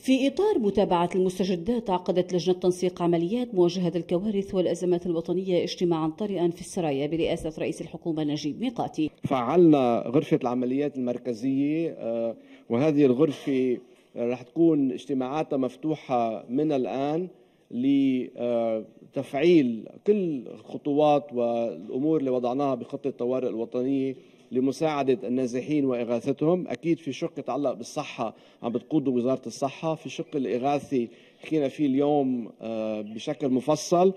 في إطار متابعة المستجدات عقدت لجنة تنسيق عمليات مواجهة الكوارث والأزمات الوطنية اجتماعا طارئا في السرايا برئاسة رئيس الحكومة نجيب ميقاتي فعلنا غرفة العمليات المركزية آه، وهذه الغرفة رح تكون اجتماعاتها مفتوحة من الآن لتفعيل آه، كل الخطوات والأمور اللي وضعناها بخطة الطوارئ الوطنية لمساعدة النازحين وإغاثتهم أكيد في شق يتعلق بالصحة عم بتقوده وزارة الصحة في شق الإغاثي حكينا فيه اليوم آه، بشكل مفصل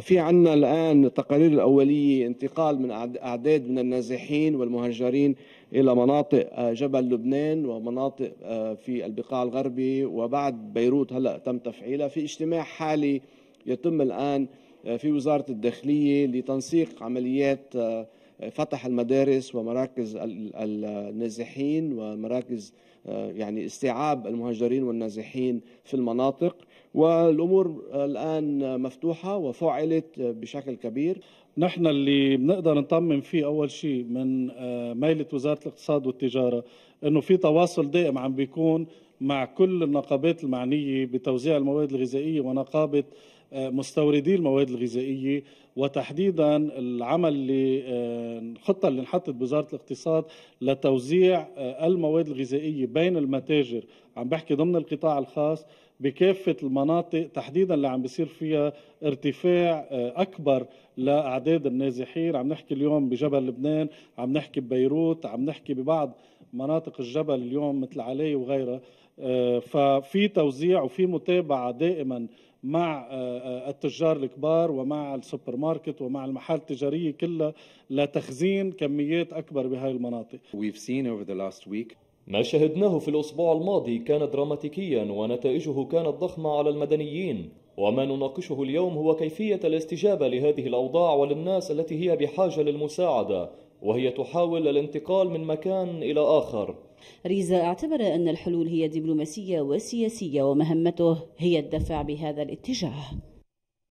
في عندنا الآن التقارير الأولية انتقال من أعداد من النازحين والمهجرين إلى مناطق آه، جبل لبنان ومناطق آه، في البقاع الغربي وبعد بيروت هلأ تم تفعيلها في اجتماع حالي يتم الآن في وزارة الداخلية لتنسيق عمليات فتح المدارس ومراكز النازحين ومراكز آه، يعني استيعاب المهاجرين والنازحين في المناطق والامور آه، الان مفتوحه وفعلت آه، بشكل كبير نحن اللي بنقدر نطمن فيه اول شيء من ميله وزاره الاقتصاد والتجاره انه في تواصل دائم عم بيكون مع كل النقابات المعنيه بتوزيع المواد الغذائيه ونقابه مستوردي المواد الغذائيه وتحديدا العمل اللي الخطه آه، اللي انحطت بوزاره الاقتصاد لتوزيع آه، المواد الغذائيه بين المتاجر عم بحكي ضمن القطاع الخاص بكافة المناطق تحديدا اللي عم بيصير فيها ارتفاع آه، أكبر لأعداد النازحين عم نحكي اليوم بجبل لبنان عم نحكي ببيروت عم نحكي ببعض مناطق الجبل اليوم مثل علي وغيرها ففي توزيع وفي متابعة دائما مع آه، آه، التجار الكبار ومع السوبر ماركت ومع المحال التجارية كلها لتخزين كميات أكبر بهاي المناطق We've seen over the last week ما شهدناه في الأسبوع الماضي كان دراماتيكيا ونتائجه كانت ضخمة على المدنيين وما نناقشه اليوم هو كيفية الاستجابة لهذه الأوضاع وللناس التي هي بحاجة للمساعدة وهي تحاول الانتقال من مكان إلى آخر ريزا اعتبر أن الحلول هي دبلوماسية وسياسية ومهمته هي الدفع بهذا الاتجاه